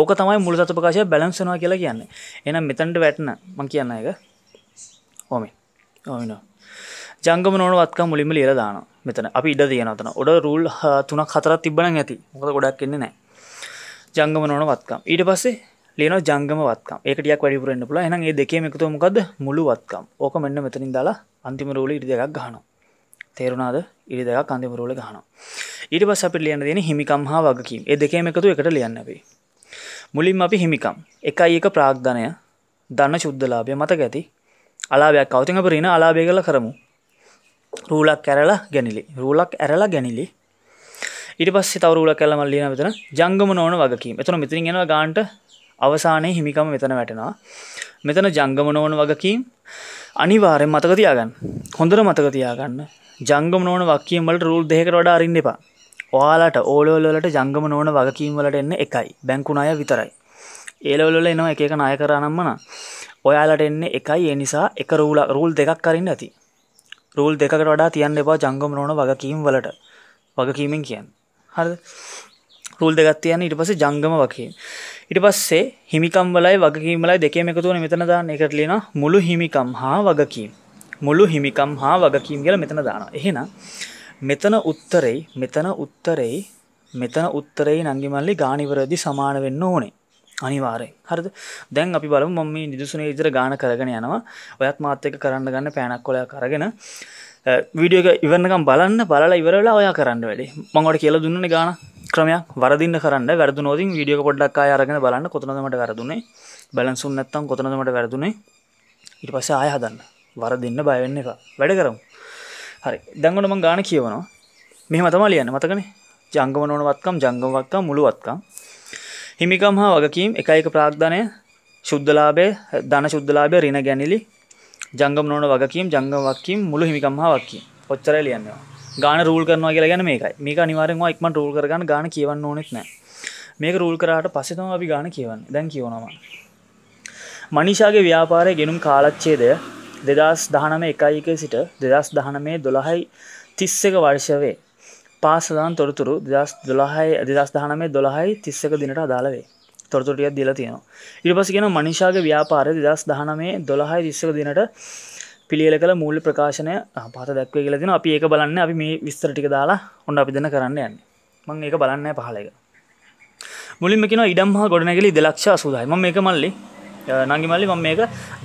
ඕක තමයි මුළු සත ප්‍රකාශය බැලන්ස් වෙනවා කියලා කියන්නේ. එහෙනම් මෙතනට වැටෙන මම කියන එක. ඕමේ. ඕමිනෝ. ජංගම නෝනවත්ක මුලිම ලියරදාන මෙතන අපි ඉඩ දයනතන ඔඩ රුල් තුනක් හතරත් තිබන ඇති මොකද ගොඩක් එන්නේ නෑ ජංගම නොන වත්කම් ඊට පස්සේ ලේන ජංගම වත්කම් ඒකටයක් වැඩිපුරෙන්න්න පුල එන ඒ දෙකේ එකතු මොකද මුළු වත්කම් ඕක මෙන්න මෙතනින් දාලා අන්තිම රෝල ඉරි දෙකක් ගහන තේරුණාද ඉරි දෙකක් අන්තිම රෝල ගහන ඊට පස් අපි ලියන දෙන හිමිකම් හා වගකීම් ඒ දෙකේ එකතු එකට ලියන්නවේ මුලින් අපි හිමිකම් එකයි එක ප්‍රාග්ධනය දන්න ශුද්ධලාභය මතක ඇති අලාභයක් අවතින් අප රින අලාභය කළ කරමු රූලක් ඇරලා ගැනිලි රූලක් ඇරලා ගැනිලි ඉට පස් තවරුල කැල මල්ලින මෙතන ජංගම නෝන වගකීම එතන මෙතිරි ගෙන ගාන්ට අවසානය හිමිකම මෙතන වැටෙනවා මෙතන ජංගම නෝන වගකීම් අනිවාරෙන් මතකතියාගන්න හොඳර මතකතියාගන්න ජංගම නෝන වක්කීම් වලට රූල් දෙකට වඩා අරින්න එපා ඔයාලට ඕලෝලට ජංගම නෝන වගකීම් වලට එන්න එකයි බැංකුණ අය විතරයි ඒලවලල එනවා එක එක නාය කරනම්මන ඔයාලට එන්න එකයි ඒ නිසා එක රූල රූල් දෙකක් කරන්න ඇති රූල් දෙකට වඩා තියන්න එපා ජංගම නොන වගකීම් වලට වගකීමෙන් කියන්න හරි රූල් දෙගත් තියන්න ඉට පස ජංගම වකීම් ඉට පස්සේ හිමිකම්වලයි වගකීමලයි දෙකම එකතුවන මෙතන දාන එකට ලෙන මුළු හිමිකම් හා වගකීම් මුළු හිමිකම් හා වගකීම් කියල මෙතන දාන එහෙන මෙතන උත්තරෙයි මෙතන උත්තරෙයි මෙතන උත්තරෙයි නංගිමල්ලි ගානිවරදි සමාන වෙන්න ඕනේ අනිවාරය හරද දැන් අපි බලමු මම මේ නිදසුනේ ඉදිර ගාන කරගෙන යනවා ඔයත් මාත් එක්ක කරන්න ගන්න පෑනක් කොලයක් කරගෙන වීඩියෝ එක ඉවරනකම් බලන්න බලලා ඉවරලා ඔයා කරන්න වැඩේ මම ඔයාලට කියලා දුන්නනේ ගාන ක්‍රමයක් වරදින්න කරන්න වැරදුනොත් වීඩියෝ එක පොඩ්ඩක් ආයෙ අරගෙන බලන්න කොතනද මට වැරදුනේ බැලන්ස් උන් නැත්තම් කොතනද මට වැරදුනේ ඊට පස්සේ ආයෙ හදන්න වරදින්න බය වෙන්න එපා වැඩ කරමු හරි දැන් ඔන්න මම ගාන කියවනවා මෙහෙම තමයි ලියන්න මතකනේ ජංගම නොනවත්කම් ජංගම වත්කම් මුළු වත්කම් හිමිකම් හා වගකීම් එක එක ප්‍රාග්ධනය ශුද්ධලාබය ධන ශුද්ධලාබය රින ගැනිලි ජංගම් නොන වගකීම් ජංගවක්කීම් මුළු හිමිකම් හා වක්කීම් පොච්චර ලියන්නවා ගාන රූල් කරනවා කියලා ගැන මේකයි මේක අනිවාරෙන් එක්මන් රූල් කරගන්න ගාන කියවන්න ඕනෙත් නෑ මේක රූල් කරාට පස්සෙතම අපි ගාන කියවන්න දැන් කියවනවා මනිෂාගේ ව්‍යාපාරය ගෙනුම් කාලච්චේදය දෙදස් දහනම එකයික සිට දෙදස් දහනමේ දොළහයි තිස්සක වර්ෂවේ පාසදාන් තොරතුරු දස් දොළහයි අදස් දානමේ දොළහයි තිස්සක දිනට අදාළවේ තොරතුටියක් දිල තියෙනවා ඉරිපස කියෙන මනිශාගේ ව්‍යාපාර දස් දහනමේ දොළහයි තිස්සක දිනට පිළියල කළ මූල්ල ප්‍රකාශනය පහත දැක්වේ කියලදින අපි ඒක බලන්න අපි මේ විස්තර ටික දාලා ඔොන්න අපි දෙන කරන්න යන්න මං ඒක බලන්න පහලක මුලින්ම කියෙන ඉඩම් හා ගොඩනැගලි දෙලක්ෂ සුදායිම මේක මල්ලි නගි මල්ලි මම මේක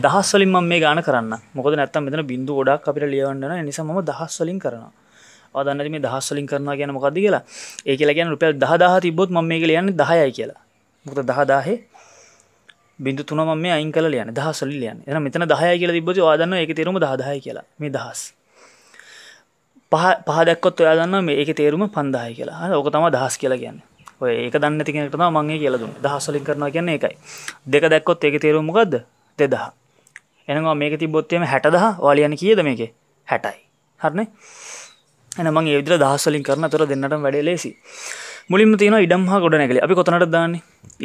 දහස්වලින් මම මේ ගාන කරන්න මොකද නැත්තම් මෙතන බිඳු ගොඩක් අපිට ලියවන්න නිසා මම දහස්වලින් කරනවා ආදන්න මේ දහස්සලින් කරනවා කියන මොකක්ද කියලා ඒකල ගැන රුපියල් දහදාහ තිබොත් ම මේ කියලයන්න දහයයි කියලා මොකද දහදාහේ බිදු තුන ම මේ අයින් කල යන දහසල ලියන් එන මෙතන දහය කියල තිබොති ආදන්න එක තේරුම දහදාය කියලා මේ දහස් පහ පහදක්කොත් ඔයා දන්න මේ ඒක තේරුම පන්දාය කියලා ඕක තම දහස් කියලා කියන්න ඔය ඒක දන්න තිකෙනටම මංගේ කියලදුන් දහස්සලින් කරනවා කියන්නේ එකයි දෙක දැක්කොත් ඒක තේරුමකක්ද දෙදහ එනවා මේක තිබොත්තයම හැටදහ වාලියන කියද මේක හැටයි හරනේ එන මං ඒවිදිර දහස්සලින් කරන තොර දෙන්නට වැඩ ලෙසි මුලින්ම තියෙන ඉඩම් හා ගොඩනැගලි අපි කොතනට දාන්න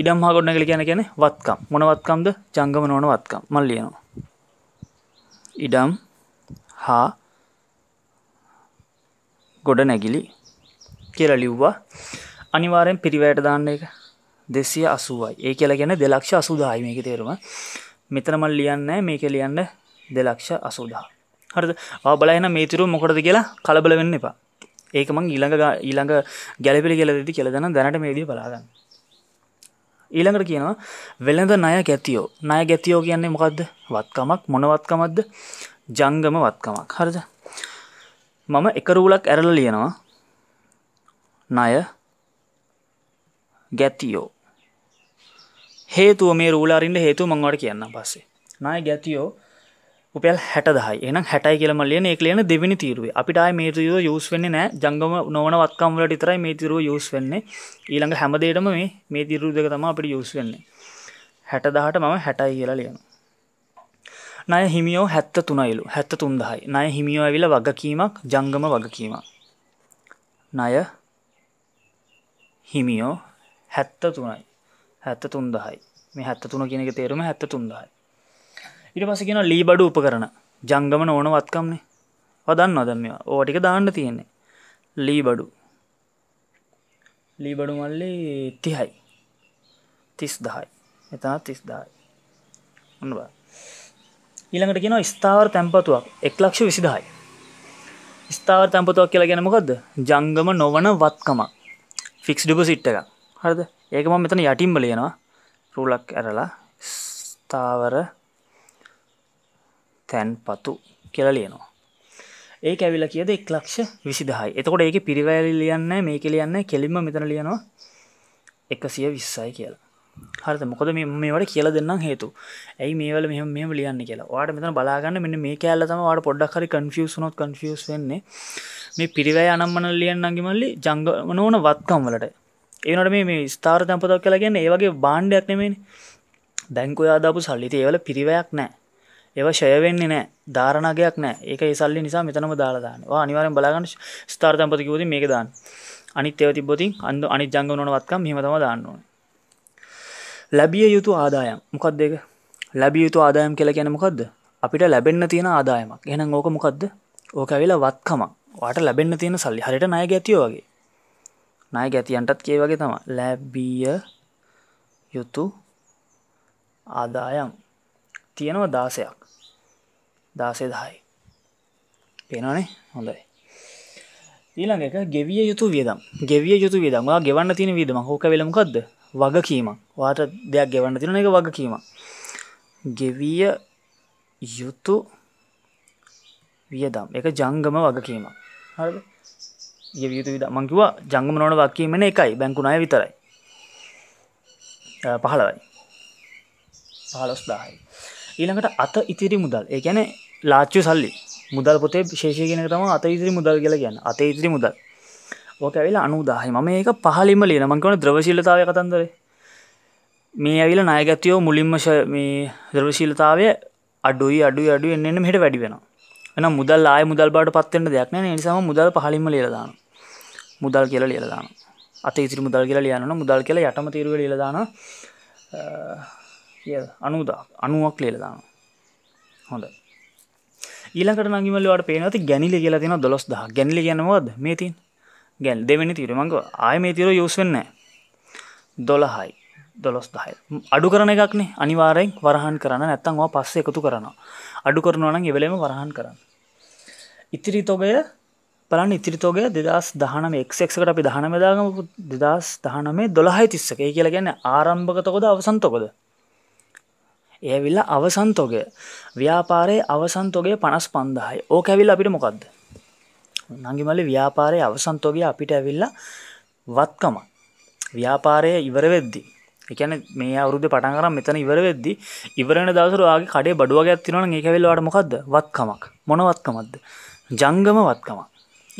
ඉඩම් හා ගොඩනැගලි කියන කියන වත්කම් මොනවත්කම්ද ජංගම නොන වත්කම් මල් ලියනවා ඉඩම් හා ගොඩනැගිලි කියලා ලිව්වා අනිවාරයෙන් පිරිවැයට දාන්න එක දෙසිය අසුවයි ඒ කියලා ගැන දෙලක්ෂ අසුදායි මේක තේරුම මෙතනමල් ලියන්න මේක ලියන්න දෙලක්ෂ අසුදා හරද බලයන මේතුරු මොකටද කියලා කලබල වෙන්න එපා ඒකමං ඊළඟ ඊළඟ ගැලපිලි කියලදි කියලදන දැනට මේදී බලාගන්න ඊළඟට කියනවා වෙළඳ ණය ගැතියෝ ණය ගැතියෝ කියන්නේ මොකක්ද වත්කමක් මොනවත්කමක්ද ජංගම වත්කමක් හරිද මම එක රූලක් ඇරලා ලියනවා ණය ගැතියෝ හේතුව මේ රූල අරින්න හේතුව මම ඔයාලට කියන්නම් පස්සේ ණය ගැතියෝ උපල් හැටදහයි එන හැටයි කියලම ලියන එක ලියන දෙවිනි තීරුව අපිට මේ තීරුව යස් වෙන්නේ නෑ ජංගම නොවන වත්කම්වලට ඉතරයි මේ තීරුව යස් වෙන්නේ ඊළඟ හැමදේටම මේ මේ තීරුව දෙක තම අපිට යස් වෙන්නේ හැටදහට මම හැටයි කියලා ලියන නය හිමියෝ හැත්ත තුනයිලු හැත්ත තුන්දහයි නය හිමියෝ ඇවිල වගකීමක් ජංගම වගකීමක් නය හිමියෝ හැත්ත තුනයි හැත්ත තුන්දහයි මේ හැත්ත තුන කියනක තේරුම හැත්ත තුන්දහයි ඉට පස කියෙන ලීබඩු උප කරන ජංගම ඕන වත්කම්නේ වදන්න අදම ඕටික දාන්න තියෙන්නේ ලීබඩු ලීබඩු මල්ලි තිහයි තිස් දහයි එතා තිස් දායි ඔන්නවා ඊළඟට කියෙන ස්ථාවර තැම්පතුවක් එක් ලක්ෂ විසිදායි ස්ථාවර තැම්පතුවක් කියලා ගැනමකොද ජංගම නොවන වත්කම ෆික්ස් ඩිපසිට් එක හරද ඒකම මෙතන යටිම්බ ලියනවා රූලක් ඇරලා ස්ථාවර තැන්පතු කියලා ලියනවා ඒ ඇවිල කියද එක් ලක්ෂ විසිදහයි එතකොට ඒක පිරිවැලි ලියන්න මේ කියලියන්න කෙලිම මෙතන ලියනවා එකසිය විස්සයි කියලා හරත මොකද මේවට කියල දෙන්නම් හේතු ඇයි මේවල මෙහම මෙම ලියන්න කියලා වාට මෙතන බලාගන්න මෙන්න මේ කෑල්ල තම වාට පොඩ්ඩක්හරි කන්ෆියස්නොත් කන්ෆියස් වෙන්නේ මේ පිරිවෑ අනම්මන ලියන්නගේමල්ලි ජංගමනෝන වත්කම් වලට ඒනට මේ ස්ථාර තැපතක් කියලා ගැන්න ඒවගේ බාණ්ඩයක් නෙමේ දැංකු යාදාපු සල්ලිත ඒවල පිරිවයක් නෑ ඒව ෂය වෙන්නේ නැහැ. ධාරණාගයක් නැහැ. ඒක ඒ සල්ලි නිසා මෙතනම දාලා දාන්නේ. ඔය අනිවාර්යෙන් බලාගන්න ස්ථාර දම්පති කිව්වොත් මේක දාන්න. අනිත් ඒවා තිබ්බොතින් අනිත් ජංගම නොනවත්කම් මෙහෙම තමයි දාන්න ඕනේ. ලැබිය යුතු ආදායම්. මොකක්ද ඒක? ලැබිය යුතු ආදායම් කියලා කියන්නේ මොකද්ද? අපිට ලැබෙන්න තියෙන ආදායමක්. එහෙනම් ඕක මොකද්ද? ඕක ඇවිල්ලා වත්කමක්. ඔයාට ලැබෙන්න තියෙන සල්ලි. හරියට ණය ගැතියෝ වගේ. ණය ගැතියන්ටත් කිය වගේ තමයි. ලැබිය යුතු ආදායම්. තියෙනවා 16ක්. දාසේ දහයි පේනනේ හොඳයි ඊළඟ එක ගෙවිය යුතු වියදම් ගෙවිය යුතු වියදම් වා ගෙවන්න තියෙන වියදම හොක වෙලමකක්ද වගකීමක් වාට දෙයක් ගෙවන්න තියෙන එක වගකීමක් ගෙවිය යුතු වියදම් එක ජංගම වගකීමක් හරිද ගෙවිය යුතු වියදම් මං කිව්වා ජංගම නොවන වගකීමනේ එකයි බැංකු ණය විතරයි 15යි 15000යි ඊළඟට අත ඉතිරි මුදල් ඒ කියන්නේ ලාච්චු සල්ලි මුදල් පොතේ ශේෂයගෙන තම අත ඉදිරි මුදල් කියලා කියන්න අත ඉදිරි මුදල් ඕක ඇවිල අනුදාහහි ම ඒක පහලිම ලියන මංකවන ද්‍රවශීලතාව කතන්දර මේ ඇවිල නායගැතියෝ මුලින්ම මේ ද්‍රවශීලතාවය අඩුයි අඩු අඩු එන්න මෙට වැඩි වෙන එන මුදල් ආය මුදල් බාට පත්වෙන්ට දෙයක්න නිසාම මුදල් පහලිම ලියලදාන මුදල් කියලා ලියලදාන අත ඉතිරි මුදල් කියලා ලියන මුදල් කියලා යටම තීරුව ලියලදාන අනුදා අනුවක් ලේලදාන හොඳයි ඊලකට නගිමල්ලවට පේනති ගැනිල කියලා තියෙන දොස් දහ ගැනිල ගැනවද මේ තින් ගැන් දෙවැනි තිරමඟ ආය මේ තිර යෝස්වෙන්න දොළහයි දොස් දහයි අඩු කරන එකක්නේ අනිවාරයෙන් වරහන් කරන්න නැත්තන්වා පස්ස එකතු කරනවා අඩු කරනවන එවලේම වරහන් කරන්න ඉතිරි තොගය පලන් ඉතිරිතෝගේ දෙදස් දහනම එක්සෙක්කට අපි දහනමදාගම දෙදස් දහනමේ දොළහයි තිස්සක ඒ කියලා ගැන්න ආරම්භකතකොද අවසන්තකොද ඒවිල්ල අවසන්තෝගය ව්‍යාපාරය අවසන්තෝගේ පනස් පන්දායි ඕක ඇවිල් අපිට මොකක්ද නගිමල ව්‍යාපාරය අවසන්තෝගේ අපිට ඇවිල්ල වත්කම ව්‍යාපාරය ඉවර වෙද්දි එකන මේ අවුරුද්ධ පටන් කරම් මෙතන ඉවර වෙද්දි ඉවරන දසරවාගේ කඩේ බඩුවග ඇත්තිනවන ඒකැවිල්ලවට මොකක්ද වත්කමක් මොනවත්කමක්ද ජංගම වත්කම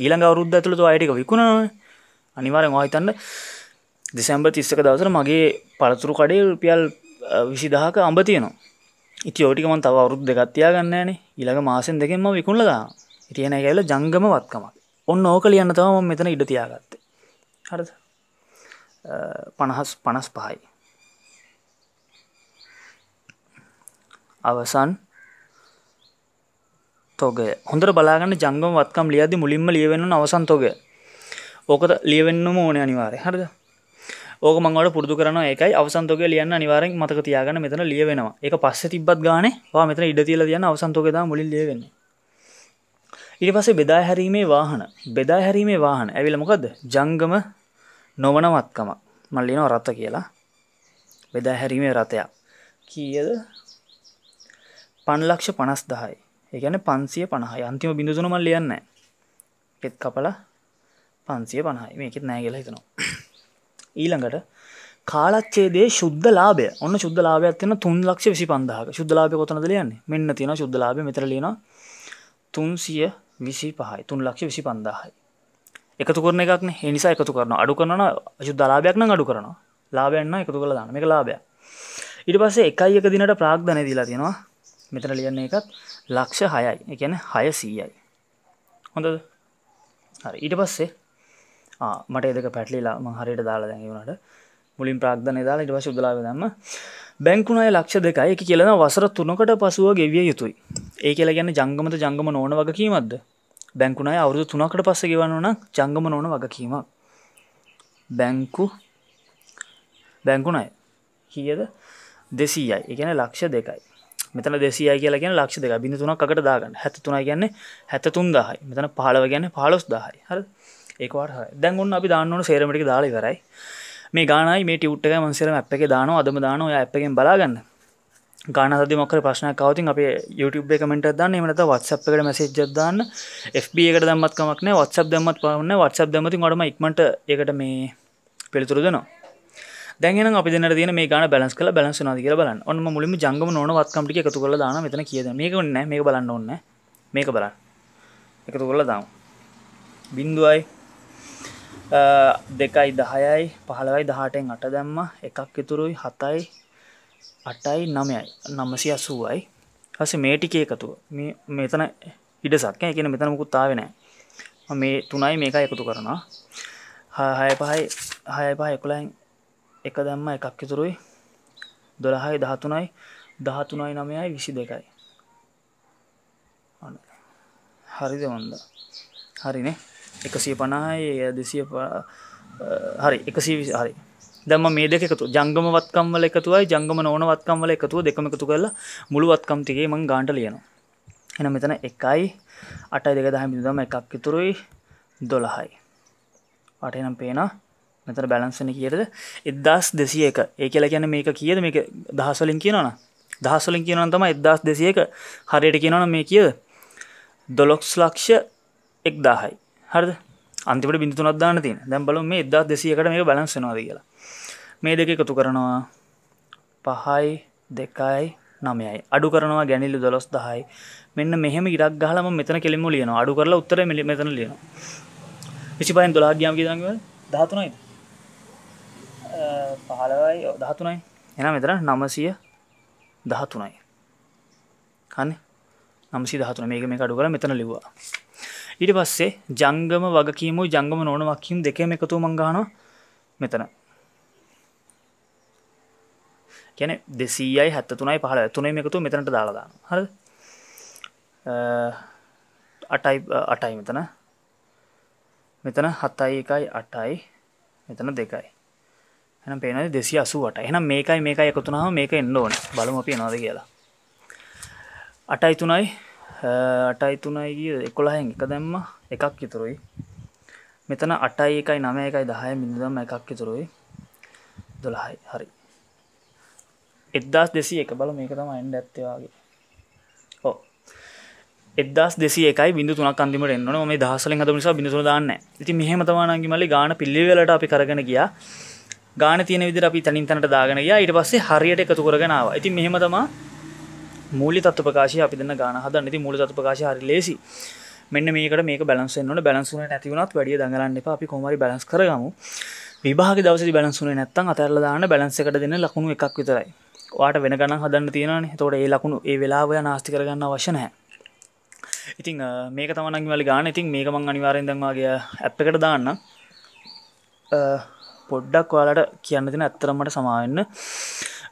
ඊළඟ අවුද්ධ ඇතුළතු අයටික විකුණන අනිවාරෙන් වාහිතන්න දෙසැම්බ තිස්සක දවසර මගේ පළතුරු කඩේ රුපියල් විසිදහක අම්ඹ තියනවා ඉති ෝටිකමන් තව අවරුද් දෙගත්තියා ගන්නෑනේ ඉළඟ මාසෙන් දෙකෙන්ම විකුණලගා ඉතියන ඇල ජංගම වත්කමක් ඔන්න ඕක ලියන්න තවම මෙතන ඉඩ තියාගත්තේ හරද පණහස් පණස් පහයි අවසන් තෝග හොඳර බලාගන්න ජංගම වත්කම් ලියදි මුලින්ම ලියවෙන්න අවසන් තෝග ඕකත ලියවෙන්නම ඕන අනිවාරය හරද ඕක මංවට පුරදු කරන එකයි අවසන්තෝක ලියන්න අනිවාරෙන් මතක තියාගන්න මෙතන ලියවෙනවා එක පස්ස තිබත් ගාන වා මෙතන ඉඩ තියල තියන්න අවසන්තෝකෙද මුලින් ලියවෙන ඉට පසේ බෙදා හැරීමේ වාහන බෙදා හැරීමේ වාහන ඇවිල මොකද ජංගම නොවනවත්කම මල්ලිනෝ රත්ත කියලා බෙදා හැරීමේ රථයක් කියද පන්ලක්ෂ පනස් දහයි එකන පන්සිය පණහ අන්තිම බිඳුසුනුමල් ලියන්න පෙත් කපල පන්සිය පණහයි මේකෙත් නෑගෙලා හිතනවා ඊළඟට කාලච්චේදේ ශුද්ධ ලාභය ඔන්න ශුද්ධ ලාභයක් තියෙන 3,25,000ක ශුද්ධ ලාභය කොතනද ලියන්නේ මෙන්න තියෙනවා ශුද්ධ ලාභය මෙතන ලියනවා 325යි 3,25,000යි එකතු කරන එකක් නේ ඒ නිසා එකතු කරනවා අඩු කරනවා ශුද්ධ ලාභයක් නම් අඩු කරනවා ලාභයක් නම් එකතු කරලා දානවා මේක ලාභයක් ඊට පස්සේ 1යි 1 දිනට ප්‍රාග්ධනය දීලා තියෙනවා මෙතන ලියන්නේ එකත් ලක්ෂ 6යි ඒ කියන්නේ 600යි හොඳද හරි ඊට පස්සේ මට එදක පැටලිලා මං හරියට දාලා දැඟවුණට මුලින් ප්‍රාක්ධන දාලා ඉටව ශුදලාව දම්ම බැංකුණය ලක්ෂ දෙකයි එක කියලන වසර තුනකට පසුව ගෙවිය යුතුයි ඒ කියල ගැන ජංගමත ජංගම නෝන වගකීමක්ද බැංකුණයි අවුරුදු තුනකට පස්ස ගෙවන්නන ජංගම නොන වගකීමක් බැංකු බැංකුණයි කියද දෙසීයයි එකන ලක්ෂ දෙකයි මෙතන දෙසිය කියලා ගැන ලක්ෂ දෙක බිඳ තුනක් අකට දාගන්න හැත තුනා ගැන්න හැත තුන් දාහයි මෙතන පහලව ගැන පහලොස් දාහයි හල් ඒකවාට දැන් ඔන්න අපි දාන්නවන සේරමටි දාලා කරයි මේ ගානයි මේ ටියුට්ක මන්සේරම අප් එක දානවා අදම දානවා ඇප්පගෙන් බලාගන්න ගාන සදි මොකර ප්‍රශ්න කවතින් අප YouTube කමෙන්ට දන්න එමනත වත්සප් එකට මැසේජ්ජත් දාන්න FB එකට දම්මත්කමක්න වත්සප් දම්මත් පවන්න වත්සප් දමති ගොඩම ඉක්මට එකට මේ පිළිතුරු දෙනවා දැන් අපි දෙන දින මේ ගාන බැලස් කළ බැලස් නාද කියලා බලන්න ඔන්න මුලින්ම ජංගම නොන වත්කම්ටි එකතු කරලා දාන මෙතන කියද මේක නැහැ මේක බලන්න ඕනේ මේක බලන්න එකතු කරලා දාමු බින්දුවයි දෙකයි දහයයි පහළවයි දහටෙන් අට දැම්ම එකක් ඉතුරුයි හතයි අටයි නමයයි නමසි අසුවයි හස මේටික එකතුව මෙතන ඉඩසක්ය කියන මෙතන මුකුත්තාවෙනෑ මේ තුනයි මේක එකතු කරනවා හය පහයි හය පහ එකුලයින් එක දැම්ම එකක් ඉතුරුයි දොළහයි දහතුනයි දහතුනයි නමයයි විසි දෙකයි හරි දෙවන්ද හරිනේ එකසිය පණහයි දෙසිය හරි එකසිය විසි හරි දම මේ දෙකතු ජංගම වත්කම්වල එකතුවයි ජංගම ඕන වත්කම්වල එකතුව දෙකම එකතු කරලා මුළු වත්කම්තිගේ මං ගාන්ට ලියනවා එන මෙතන එකයි අටයි දෙක දහම දම එකක් ඉතුරුයි දොළහයි අටනම් පේන මෙතර බැලන්සන කියද එදස් දෙසිය එක ඒ කියලා ගැන මේක කියද මේ දහස්වලින් කියනන දහස්වලින් කියනන තම එදස් දෙසිය එක හරියට කියනන මේ කියද දොලොක්ස් ලක්ෂ එක්දාහයි හරද අන්තිට බිඳ තුනක් දාන තින දැම් බලු මේ එදා දෙසියකට මේ බලන්සෙනවාද කියලා මේ දෙක එකතු කරනවා පහයි දෙකයි නමයයි අඩු කරනවා ගැනිල්ලි දොස් දහයි මෙන්න මෙහම ඉරක් ගහලම මෙතන කෙලිම ලියන අඩු කරලා උත්තර මිලි මෙතන ලියන විසි පයින් දොලා ගියම් ගදගව දහතුනයි පහලවයි දහතුනයි එන මෙතර නමසිය දහතුනයි කන්නේ නම්සි දහතුන මේක මේ අඩු කර මෙතන ලිවා ඊට පස්සේ ජංගම වගකීම ජංගම නොන වක්කීම් දෙකම එකතු මංගාන මෙතන කැන දෙසීයි හැත්ත තුනයි පහල තුනේ එකතු මෙතනට දාලාදා හර අටයි අටයි මෙතන මෙතන හත්තයි එකයි අටයි මෙතන දෙකයි එන පේන දෙසි අසුවට එනම් මේකයි මේකයි එකතුනාව මේක එන්න ඕන බලම අපි නොද කියලා අටයි තුනයි අටයි තුනයි ගිය එකොළහෙන් එක දැම්ම එකක් ඉතුරුයි මෙතන අටයි එකයි නම එකයි දහය මිනිදම එකක් ඉතුරුයි දොළහයි හරි එද්දස් දෙසි එක බල මේක තම එන්ඩ ඇත්තවාගේ ඕ එදස් දෙේ එකයි බිදු තුනක් අන්තිමට එන්න මේ දහසල හතු නිසා බිඳසු දාන්න ඉති මෙහම තමානගේ මල්ලි ගාන පිල්ලිවලට අපි කරගෙන ගිය ගාන තියෙන විදිර අපි තනින් තනට දාගෙනගයා ඊට පස්සේ හරියට එකතු කරගෙනවා ඉති මෙහෙම තමා මූලි තත්ව ප්‍රකාශය අපි දෙන්න ගාන හදන්න ති මූලි තත්ව ප්‍රකාශ හරි ලෙසි මෙන්න මේකට මේ බලන්සෙන්න්නට බැලන්සුන නැතිවුණත් වැඩිය දඟලන්න එප අපි කොමරි බලස් කරගමු විභාග දවස බැලන්සුන නැත්තන් අතරල දාන බැලන්සකට දෙන්න ලකුණු එකක් විතරයි වාට වෙන ගණන් හදන්න තියෙනන තොට ඒ ලකුණු ඒ වෙලාවය නාස්ති කරගන්න වශනහැ ඉතිං මේක තමනක් වල ගාන ඉතින් මේක මං අනිවාරෙන් දන්වාගේ ඇප් එකට දාන්න පොඩ්ඩක් වාලට කියන්න තින ඇත්තරමට සමාවෙන්න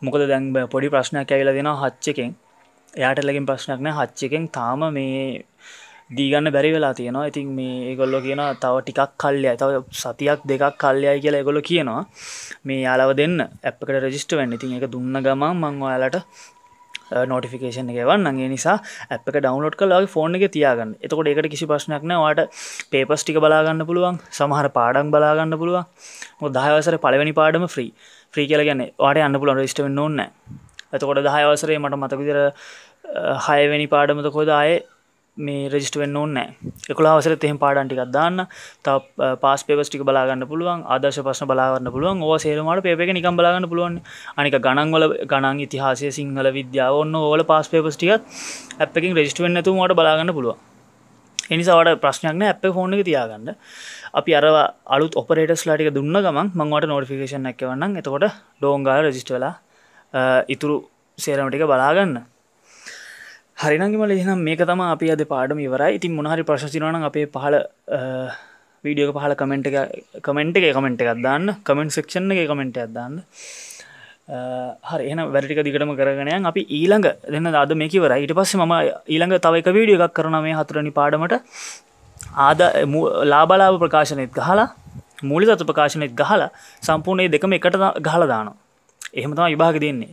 මොකද දැන් පොඩි ප්‍රශ්නයක් ඇවිල දෙෙන හච්චකෙන් එයාටලකින් ප්‍රශ්නක්න හච්චකෙන් තාම මේ දීගන්න බැරි වෙලා තියෙනවා ඉතින් මේ ඒගොල්ලො කියන තව ටිකක් කල්ලයයි තව සතියක් දෙකක් කල්ලයයි කියලා එගොලො කියනවා මේ යාලව දෙන්න ඇපකට රජිස්ට වෙන්න ඉතින් එක දුන්න ගම මං ඔයාලට නොටිෆිකේෂන් එකවන් නගේ නිසා අපක ඩවනෝඩ් කලාගේ ෆෝන් එක තියාගන්න එතකොට එකට කිසි ප්‍රශ්නයක් නවාට පේපස් ටික බලාගන්න පුළුවන් සමහර පාඩක් බලාගන්න පුළුවන් මො දහවසර පලවැනි පාඩම ්‍රී ්‍රී කියලගන්න වාට අන්න පුළන් රජිස්ට වෙන්න ඕන්නෑ ඇතකොට දහයවසරේ මට මතකදිර හයවැනි පාඩමත කොදායේ මේ රජිට වෙන්න ඕන්නෑ එකලාවසර එහෙම පාඩන්ටිකක් දාන්න ත පස් පේවස්ටික බලාගන්න පුළුවන් ආදර්ශ පශන බලාගන්න පුළුවන් ඕ සේරමට පේක නිකම් බලාගන්න පුළුවන් අනික ගණන්වල ගණන් ඉතිහාසය සිංහල විද්‍යාව ඔන්න ඕල පස් පේපස්ටික ඇපකින් රජිට වෙන්නතු මට බලාගන්න පුළුවන් එනිසාවට ප්‍රශ්නයක්න ඇප ෆෝන තියාගන්න අපි අර අලුත් ඔපරේට ස්ලාටික දුන්න ගමන් මංවට නොටිෆිකේෂන් ඇක්වන්න එතකොට ඩෝංගාල රජිස්ටලා ඉතුරු සේරමටික බලාගන්න හරිනගේමල එහම් මේක තම අපි අද පාඩම ඉවරයි ඉතින් මොහරි ප්‍රශතිනවන අපේ පහල වීඩියෝක පහල කමෙන්ට් එක කමෙන්ට් එක කමෙන්ට් එකක් දාන්න කමෙන්ට් සෙක්ෂණ එක කමෙන්ට් එකක් දාන්න හරි එන වැටික දිගටම කරගෙනයන් අපි ඊළඟ දෙන්න අද මේකිවර ඊට පස්සේ ම ඊළඟ තවයික වීඩිය එකක් කරන මේ හතුරනි පාඩමට ආද ලාබලාව ප්‍රකාශනයත් ගහලා මූලි තත්ව ප්‍රකාශනයත් ගහලා සම්පූර්ණයේ දෙකම එකට ගහල දානවා එහෙම තමයි විභාග දෙන්නේ.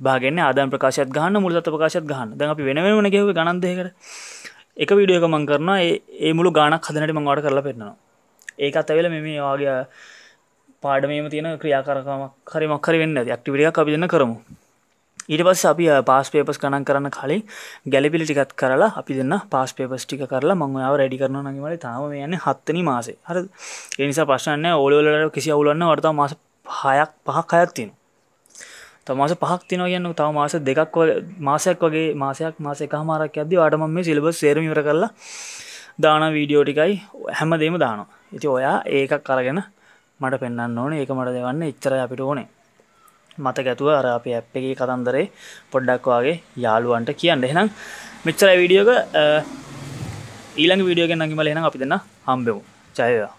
විභාග දෙන්නේ ආදායම් ප්‍රකාශයත් ගහන්න මූලතත්ත්ව ප්‍රකාශයත් ගහන්න. දැන් අපි වෙන වෙනම ගෙවුවේ ගණන් දෙකකට. එක වීඩියෝ එකක් මම කරනවා. ඒ ඒ මුළු ගණක් හදනට මම ඔයාලට කරලා පෙන්නනවා. ඒකත් ඇවිල්ලා මේ මේ ඔයාගේ පාඩමේම තියෙන ක්‍රියාකාරකමක් හරි මොකක් හරි වෙන්න ඇති. ඇක්ටිවිටි එකක් අපි දෙන්න කරමු. ඊට පස්ස අපි පාස් පේපස් ගණන් කරන්න කලින් ගැලපිලි ටිකත් කරලා අපි දෙන්න පාස් පේපස් ටික කරලා මං ඔයාව රෙඩි කරනවා නම් ඉවරයි තාම මේ යන්නේ හත්වෙනි මාසේ හරිද ඒ නිසා ප්‍රශ්න නැහැ ඕලෙවල් වල කිසි අවුලක් නැහැ වර්තමාන මාස 6ක් 5ක් 6ක් තියෙනවා තමාස පහක් තින කියන්න තව මාස දෙකක් මාසයක් වගේ මාසයක් මාසක මාරක් ඇද අටම මේ සිලබ සේරමිර කරලා දාන වීඩියෝ ටිකයි හැම දෙම දානවා ඉති ඔයා ඒකක් කරගෙන මට පෙන්න්න ඕන ඒක මට දෙවන්න ඉච්චර අපිට ඕනේ මත ගැතුව අර අපි ඇප් එක කතන්දරේ පොඩ්ඩක් වගේ යාළුවන්ට කියන්න එහෙනම් මෙච්චර විඩියෝක ඊළඟ වීඩියෝගෙන් නඟිමල එනම් අපි දෙන්න හම්බෙවු ජයවා